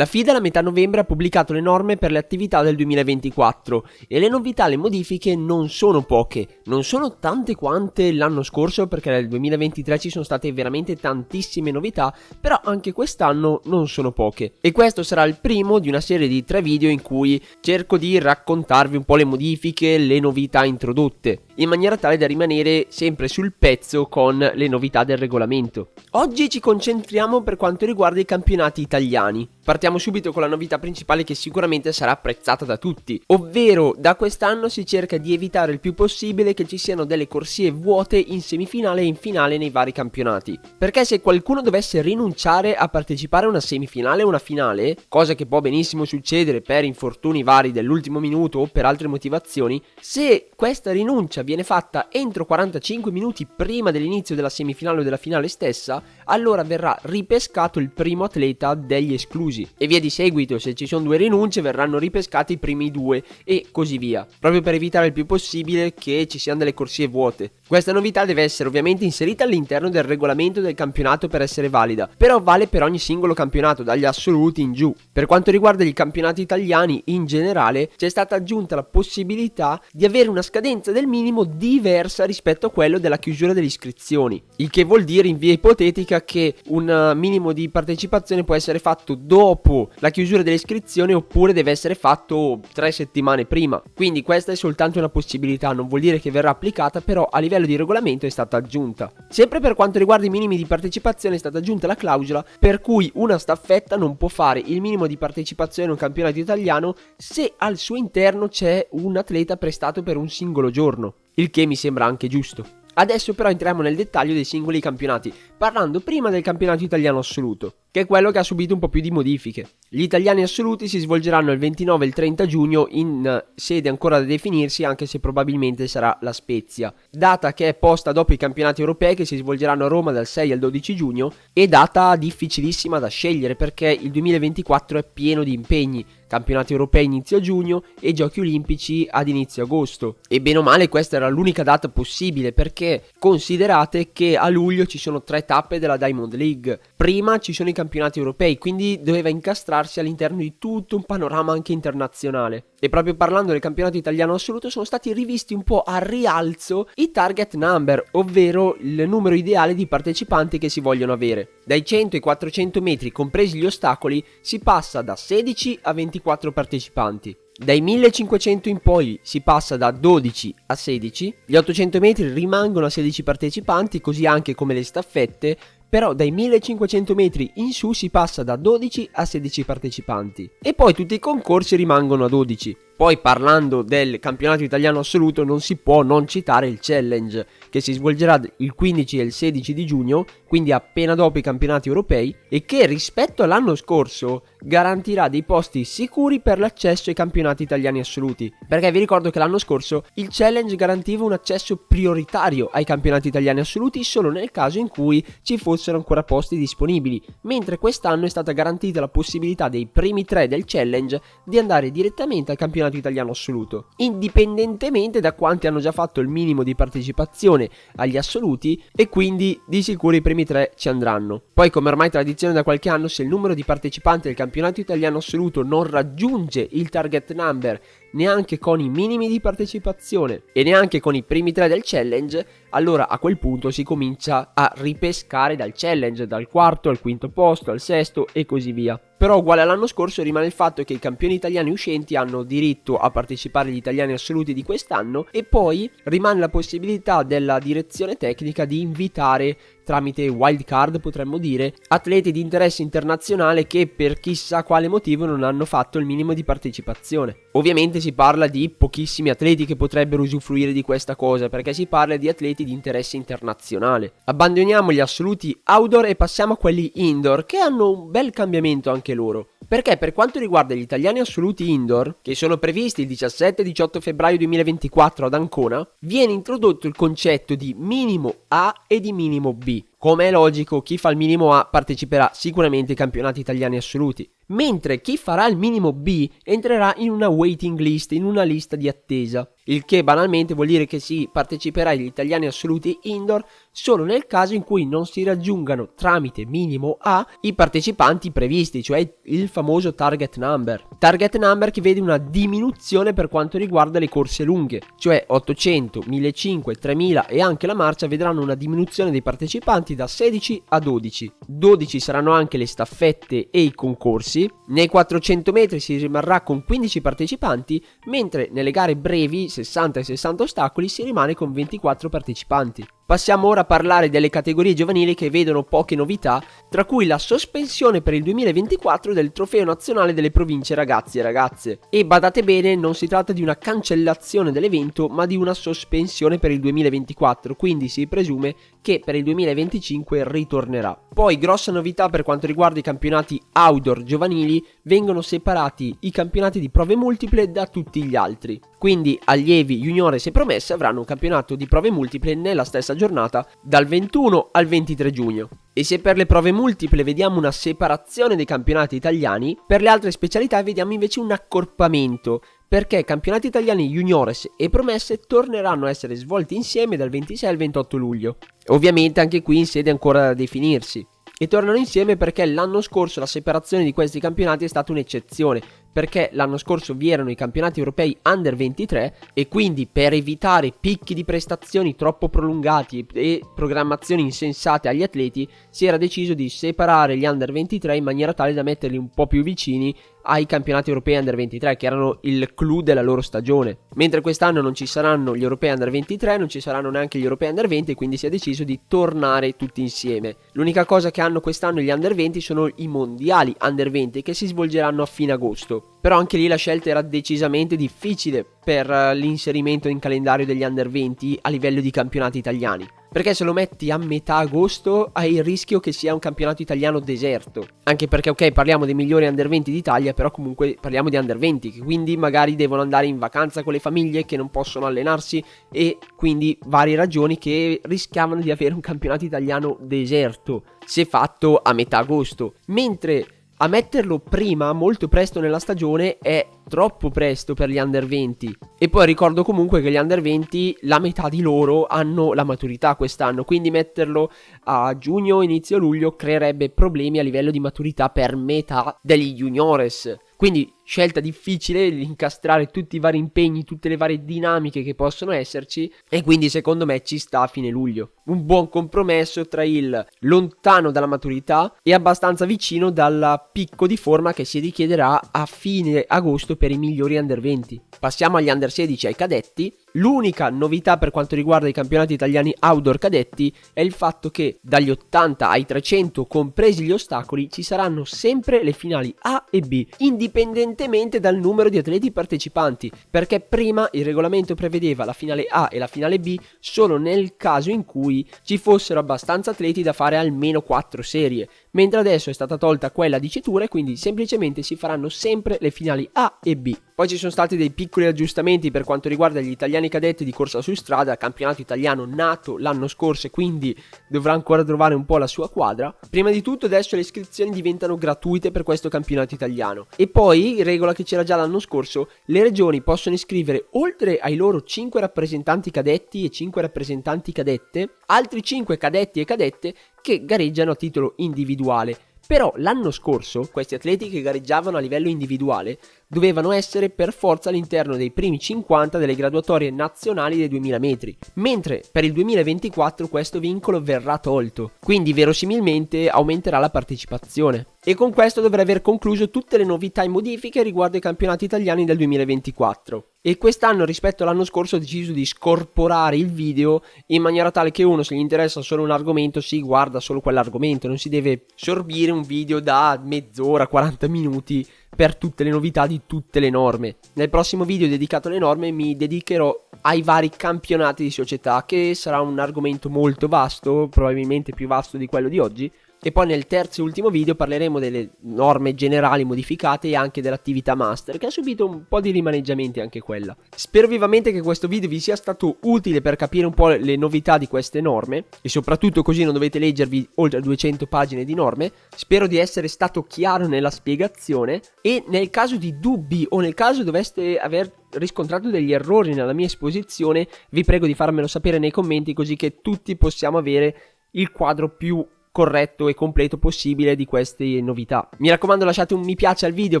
La FIDA a metà novembre ha pubblicato le norme per le attività del 2024 e le novità le modifiche non sono poche, non sono tante quante l'anno scorso perché nel 2023 ci sono state veramente tantissime novità, però anche quest'anno non sono poche. E questo sarà il primo di una serie di tre video in cui cerco di raccontarvi un po' le modifiche, le novità introdotte in maniera tale da rimanere sempre sul pezzo con le novità del regolamento. Oggi ci concentriamo per quanto riguarda i campionati italiani. Partiamo subito con la novità principale che sicuramente sarà apprezzata da tutti, ovvero da quest'anno si cerca di evitare il più possibile che ci siano delle corsie vuote in semifinale e in finale nei vari campionati, perché se qualcuno dovesse rinunciare a partecipare a una semifinale o una finale, cosa che può benissimo succedere per infortuni vari dell'ultimo minuto o per altre motivazioni, se questa rinuncia viene fatta entro 45 minuti prima dell'inizio della semifinale o della finale stessa, allora verrà ripescato il primo atleta degli esclusi. E via di seguito, se ci sono due rinunce, verranno ripescati i primi due e così via. Proprio per evitare il più possibile che ci siano delle corsie vuote. Questa novità deve essere ovviamente inserita all'interno del regolamento del campionato per essere valida, però vale per ogni singolo campionato, dagli assoluti in giù. Per quanto riguarda i campionati italiani in generale, c'è stata aggiunta la possibilità di avere una scadenza del minimo diversa rispetto a quello della chiusura delle iscrizioni, il che vuol dire in via ipotetica che un eh, minimo di partecipazione può essere fatto dopo la chiusura delle iscrizioni oppure deve essere fatto tre settimane prima. Quindi questa è soltanto una possibilità, non vuol dire che verrà applicata, però a livello livello di regolamento è stata aggiunta. Sempre per quanto riguarda i minimi di partecipazione è stata aggiunta la clausola per cui una staffetta non può fare il minimo di partecipazione a un campionato italiano se al suo interno c'è un atleta prestato per un singolo giorno, il che mi sembra anche giusto. Adesso però entriamo nel dettaglio dei singoli campionati, parlando prima del campionato italiano assoluto che è quello che ha subito un po' più di modifiche. Gli italiani assoluti si svolgeranno il 29 e il 30 giugno in eh, sede ancora da definirsi, anche se probabilmente sarà la Spezia. Data che è posta dopo i campionati europei che si svolgeranno a Roma dal 6 al 12 giugno e data difficilissima da scegliere perché il 2024 è pieno di impegni. Campionati europei inizio giugno e giochi olimpici ad inizio agosto. E bene o male questa era l'unica data possibile perché considerate che a luglio ci sono tre tappe della Diamond League. Prima ci sono i campionati europei, quindi doveva incastrarsi all'interno di tutto un panorama anche internazionale. E proprio parlando del campionato italiano assoluto sono stati rivisti un po' a rialzo i target number, ovvero il numero ideale di partecipanti che si vogliono avere. Dai 100 ai 400 metri, compresi gli ostacoli, si passa da 16 a 24 partecipanti. Dai 1500 in poi si passa da 12 a 16, gli 800 metri rimangono a 16 partecipanti, così anche come le staffette, però dai 1500 metri in su si passa da 12 a 16 partecipanti e poi tutti i concorsi rimangono a 12. Poi parlando del campionato italiano assoluto non si può non citare il challenge che si svolgerà il 15 e il 16 di giugno, quindi appena dopo i campionati europei e che rispetto all'anno scorso garantirà dei posti sicuri per l'accesso ai campionati italiani assoluti, perché vi ricordo che l'anno scorso il challenge garantiva un accesso prioritario ai campionati italiani assoluti solo nel caso in cui ci fossero ancora posti disponibili, mentre quest'anno è stata garantita la possibilità dei primi tre del challenge di andare direttamente ai campionati campionato italiano assoluto, indipendentemente da quanti hanno già fatto il minimo di partecipazione agli assoluti e quindi di sicuro i primi tre ci andranno. Poi come ormai tradizione da qualche anno, se il numero di partecipanti al campionato italiano assoluto non raggiunge il target number neanche con i minimi di partecipazione e neanche con i primi tre del challenge, allora a quel punto si comincia a ripescare dal challenge, dal quarto al quinto posto, al sesto e così via. Però uguale all'anno scorso rimane il fatto che i campioni italiani uscenti hanno diritto a partecipare agli italiani assoluti di quest'anno e poi rimane la possibilità della direzione tecnica di invitare tramite wild card potremmo dire, atleti di interesse internazionale che per chissà quale motivo non hanno fatto il minimo di partecipazione. Ovviamente si parla di pochissimi atleti che potrebbero usufruire di questa cosa perché si parla di atleti di interesse internazionale. Abbandoniamo gli assoluti outdoor e passiamo a quelli indoor che hanno un bel cambiamento anche loro. Perché per quanto riguarda gli italiani assoluti indoor, che sono previsti il 17 e 18 febbraio 2024 ad Ancona, viene introdotto il concetto di minimo A e di minimo B. Come è logico, chi fa il minimo A parteciperà sicuramente ai campionati italiani assoluti mentre chi farà il minimo B entrerà in una waiting list, in una lista di attesa. Il che banalmente vuol dire che si parteciperà agli italiani assoluti indoor solo nel caso in cui non si raggiungano tramite minimo A i partecipanti previsti, cioè il famoso target number. Target number che vede una diminuzione per quanto riguarda le corse lunghe, cioè 800, 1500, 3000 e anche la marcia vedranno una diminuzione dei partecipanti da 16 a 12. 12 saranno anche le staffette e i concorsi 11, nei 400 metri si rimarrà con 15 partecipanti, mentre nelle gare brevi, 60 e 60 ostacoli, si rimane con 24 partecipanti. Passiamo ora a parlare delle categorie giovanili che vedono poche novità, tra cui la sospensione per il 2024 del trofeo nazionale delle province ragazzi e ragazze. E badate bene, non si tratta di una cancellazione dell'evento, ma di una sospensione per il 2024, quindi si presume che per il 2025 ritornerà. Poi grossa novità per quanto riguarda i campionati outdoor giovanili, vengono separati i campionati di prove multiple da tutti gli altri. Quindi allievi, juniores e promesse avranno un campionato di prove multiple nella stessa giornata dal 21 al 23 giugno. E se per le prove multiple vediamo una separazione dei campionati italiani, per le altre specialità vediamo invece un accorpamento, perché campionati italiani juniores e promesse torneranno a essere svolti insieme dal 26 al 28 luglio. Ovviamente anche qui in sede ancora da definirsi. E tornano insieme perché l'anno scorso la separazione di questi campionati è stata un'eccezione, perché l'anno scorso vi erano i campionati europei under 23 e quindi per evitare picchi di prestazioni troppo prolungati e programmazioni insensate agli atleti si era deciso di separare gli under 23 in maniera tale da metterli un po' più vicini ai campionati europei Under 23 che erano il clou della loro stagione. Mentre quest'anno non ci saranno gli europei Under 23, non ci saranno neanche gli europei Under 20 quindi si è deciso di tornare tutti insieme. L'unica cosa che hanno quest'anno gli Under 20 sono i mondiali Under 20 che si svolgeranno a fine agosto. Però anche lì la scelta era decisamente difficile per eh, l'inserimento in calendario degli Under 20 a livello di campionati italiani. Perché se lo metti a metà agosto hai il rischio che sia un campionato italiano deserto. Anche perché, ok, parliamo dei migliori under 20 d'Italia, però comunque parliamo di under 20, che quindi magari devono andare in vacanza con le famiglie, che non possono allenarsi e quindi varie ragioni che rischiavano di avere un campionato italiano deserto se fatto a metà agosto. Mentre a metterlo prima, molto presto nella stagione, è troppo presto per gli under 20. E poi ricordo comunque che gli under 20, la metà di loro hanno la maturità quest'anno, quindi metterlo a giugno, inizio luglio, creerebbe problemi a livello di maturità per metà degli juniores. Quindi scelta difficile incastrare tutti i vari impegni, tutte le varie dinamiche che possono esserci e quindi secondo me ci sta a fine luglio. Un buon compromesso tra il lontano dalla maturità e abbastanza vicino dal picco di forma che si richiederà a fine agosto per i migliori under 20. Passiamo agli under 16 ai cadetti. L'unica novità per quanto riguarda i campionati italiani outdoor cadetti è il fatto che dagli 80 ai 300, compresi gli ostacoli, ci saranno sempre le finali A e B, indipendentemente indipendentemente dal numero di atleti partecipanti, perché prima il regolamento prevedeva la finale A e la finale B solo nel caso in cui ci fossero abbastanza atleti da fare almeno 4 serie, mentre adesso è stata tolta quella dicitura e quindi semplicemente si faranno sempre le finali A e B. Poi ci sono stati dei piccoli aggiustamenti per quanto riguarda gli italiani cadetti di corsa su strada, campionato italiano nato l'anno scorso e quindi dovrà ancora trovare un po' la sua quadra. Prima di tutto adesso le iscrizioni diventano gratuite per questo campionato italiano. E poi, regola che c'era già l'anno scorso, le regioni possono iscrivere oltre ai loro 5 rappresentanti cadetti e 5 rappresentanti cadette, altri 5 cadetti e cadette che gareggiano a titolo individuale. Però l'anno scorso questi atleti che gareggiavano a livello individuale dovevano essere per forza all'interno dei primi 50 delle graduatorie nazionali dei 2000 metri, mentre per il 2024 questo vincolo verrà tolto, quindi verosimilmente aumenterà la partecipazione. E con questo dovrei aver concluso tutte le novità e modifiche riguardo ai campionati italiani del 2024 e quest'anno rispetto all'anno scorso ho deciso di scorporare il video in maniera tale che uno se gli interessa solo un argomento si guarda solo quell'argomento, non si deve sorbire un video da mezz'ora, 40 minuti per tutte le novità di tutte le norme. Nel prossimo video dedicato alle norme mi dedicherò ai vari campionati di società che sarà un argomento molto vasto, probabilmente più vasto di quello di oggi, e poi nel terzo e ultimo video parleremo delle norme generali modificate e anche dell'attività master che ha subito un po' di rimaneggiamenti anche quella. Spero vivamente che questo video vi sia stato utile per capire un po' le novità di queste norme e soprattutto così non dovete leggervi oltre 200 pagine di norme. Spero di essere stato chiaro nella spiegazione e nel caso di dubbi o nel caso doveste aver riscontrato degli errori nella mia esposizione vi prego di farmelo sapere nei commenti così che tutti possiamo avere il quadro più corretto e completo possibile di queste novità. Mi raccomando lasciate un mi piace al video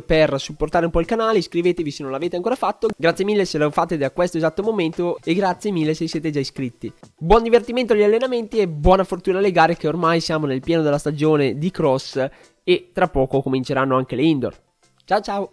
per supportare un po' il canale, iscrivetevi se non l'avete ancora fatto, grazie mille se lo fate da questo esatto momento e grazie mille se siete già iscritti. Buon divertimento agli allenamenti e buona fortuna alle gare che ormai siamo nel pieno della stagione di cross e tra poco cominceranno anche le indoor. Ciao ciao!